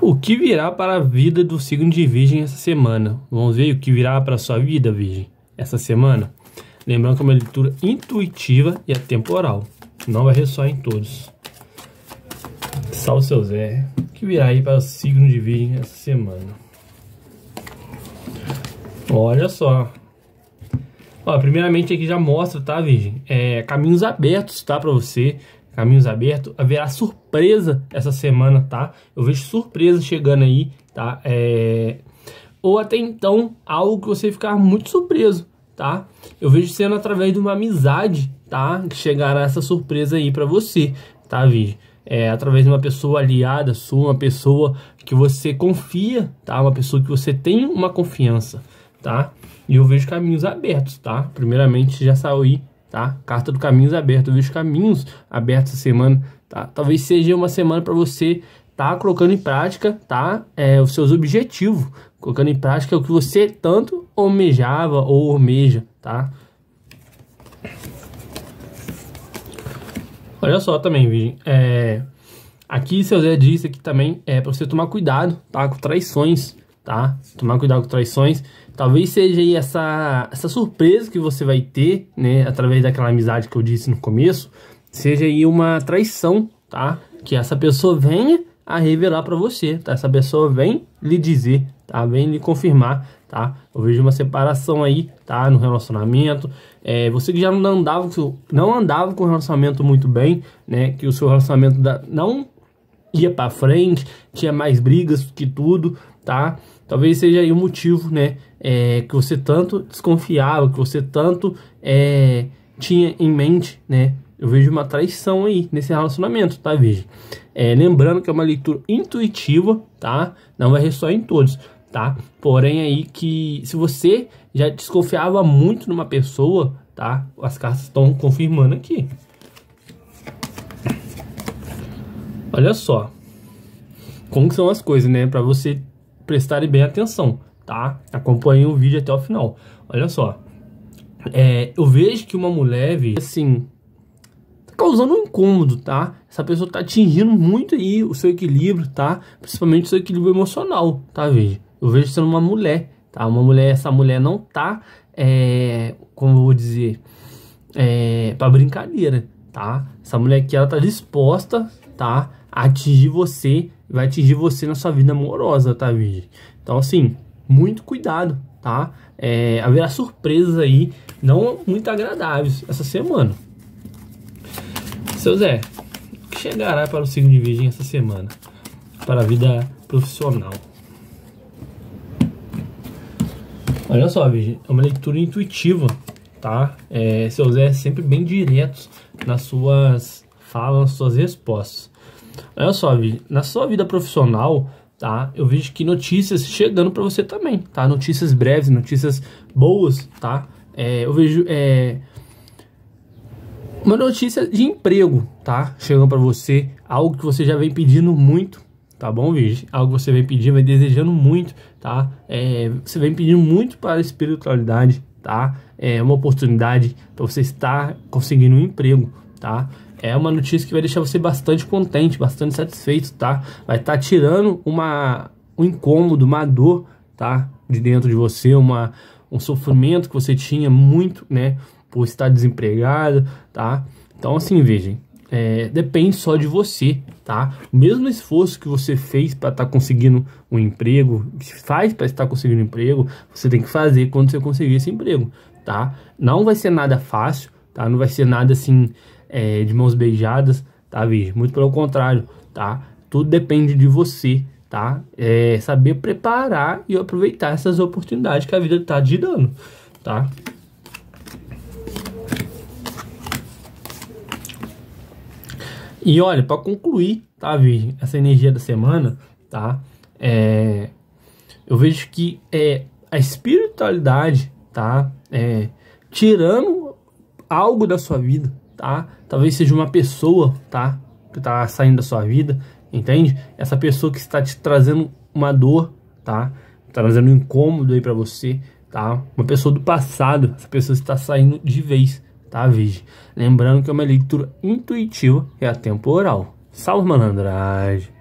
O que virá para a vida do signo de Virgem essa semana? Vamos ver o que virá para a sua vida, Virgem, essa semana? Lembrando que é uma leitura intuitiva e atemporal. Não vai ressoar em todos. Salve, seu Zé. O que virá aí para o signo de Virgem essa semana? Olha só. Ó, primeiramente aqui já mostra, tá, Virgem? É, caminhos abertos, tá, para você. Caminhos abertos. Haverá surpresa surpresa essa semana, tá? Eu vejo surpresa chegando aí, tá? É... Ou até então, algo que você ficar muito surpreso, tá? Eu vejo sendo através de uma amizade, tá? Que chegará essa surpresa aí para você, tá, Virgem? É, através de uma pessoa aliada sua, uma pessoa que você confia, tá? Uma pessoa que você tem uma confiança, tá? E eu vejo caminhos abertos, tá? Primeiramente, já saiu aí, tá? Carta do Caminhos Abertos. Eu vejo caminhos abertos essa semana tá? Talvez seja uma semana para você tá colocando em prática, tá? É, os seus objetivos, colocando em prática o que você tanto almejava ou almeja, tá? Olha só também, Virgem, é, aqui seu Zé disse aqui também é para você tomar cuidado, tá? Com traições, tá? Tomar cuidado com traições. Talvez seja aí essa, essa surpresa que você vai ter, né? Através daquela amizade que eu disse no começo, seja aí uma traição, tá? Que essa pessoa venha a revelar para você, tá? Essa pessoa vem lhe dizer, tá? Vem lhe confirmar, tá? Eu vejo uma separação aí, tá? No relacionamento, é, você que já não andava, não andava com o relacionamento muito bem, né? Que o seu relacionamento não ia para frente, tinha mais brigas que tudo, tá? Talvez seja aí o motivo, né? É, que você tanto desconfiava, que você tanto é, tinha em mente, né? Eu vejo uma traição aí nesse relacionamento, tá, Virgem? É, lembrando que é uma leitura intuitiva, tá? Não vai ressoar em todos, tá? Porém aí que se você já desconfiava muito numa pessoa, tá? As cartas estão confirmando aqui. Olha só. Como são as coisas, né? Para você prestar bem atenção, tá? Acompanhe o vídeo até o final. Olha só. É, eu vejo que uma mulher, assim, causando um incômodo, tá? Essa pessoa está atingindo muito aí o seu equilíbrio, tá? Principalmente o seu equilíbrio emocional, tá, veja? Eu vejo sendo uma mulher, tá? Uma mulher, essa mulher não tá, é, como eu vou dizer, é, pra brincadeira, tá? Essa mulher aqui, ela tá disposta, tá? A atingir você, vai atingir você na sua vida amorosa, tá, veja? Então, assim, muito cuidado, tá? É, haverá surpresas aí, não muito agradáveis essa semana. Seu Zé, o que chegará para o signo de Virgem essa semana? Para a vida profissional. Olha só, Virgem, é uma leitura intuitiva, tá? É, seu Zé é sempre bem direto nas suas falas, nas suas respostas. Olha só, Virgem, na sua vida profissional, tá? Eu vejo que notícias chegando para você também, tá? Notícias breves, notícias boas, tá? É, eu vejo é, uma notícia de emprego, tá? Chegando para você, algo que você já vem pedindo muito, tá bom, Virgem? Algo que você vem pedindo, vem desejando muito, tá? É, você vem pedindo muito para a espiritualidade, tá? É uma oportunidade para você estar conseguindo um emprego, tá? É uma notícia que vai deixar você bastante contente, bastante satisfeito, tá? Vai estar tá tirando uma, um incômodo, uma dor, tá? De dentro de você, uma, um sofrimento que você tinha muito, né? por estar desempregado, tá? Então, assim, vejam, é, depende só de você, tá? O mesmo esforço que você fez para estar tá conseguindo um emprego, faz para estar conseguindo um emprego, você tem que fazer quando você conseguir esse emprego, tá? Não vai ser nada fácil, tá? Não vai ser nada assim é, de mãos beijadas, tá, Virgem? Muito pelo contrário, tá? Tudo depende de você, tá? É saber preparar e aproveitar essas oportunidades que a vida tá te dando, tá? E olha, para concluir, tá, Virgem, essa energia da semana, tá? É, eu vejo que é a espiritualidade, tá? É, tirando algo da sua vida, tá? Talvez seja uma pessoa, tá? Que tá saindo da sua vida, entende? Essa pessoa que está te trazendo uma dor, tá? Trazendo um incômodo aí para você, tá? Uma pessoa do passado, essa pessoa está saindo de vez, tá, Vige? Lembrando que é uma leitura intuitiva e atemporal. Salve, malandragem!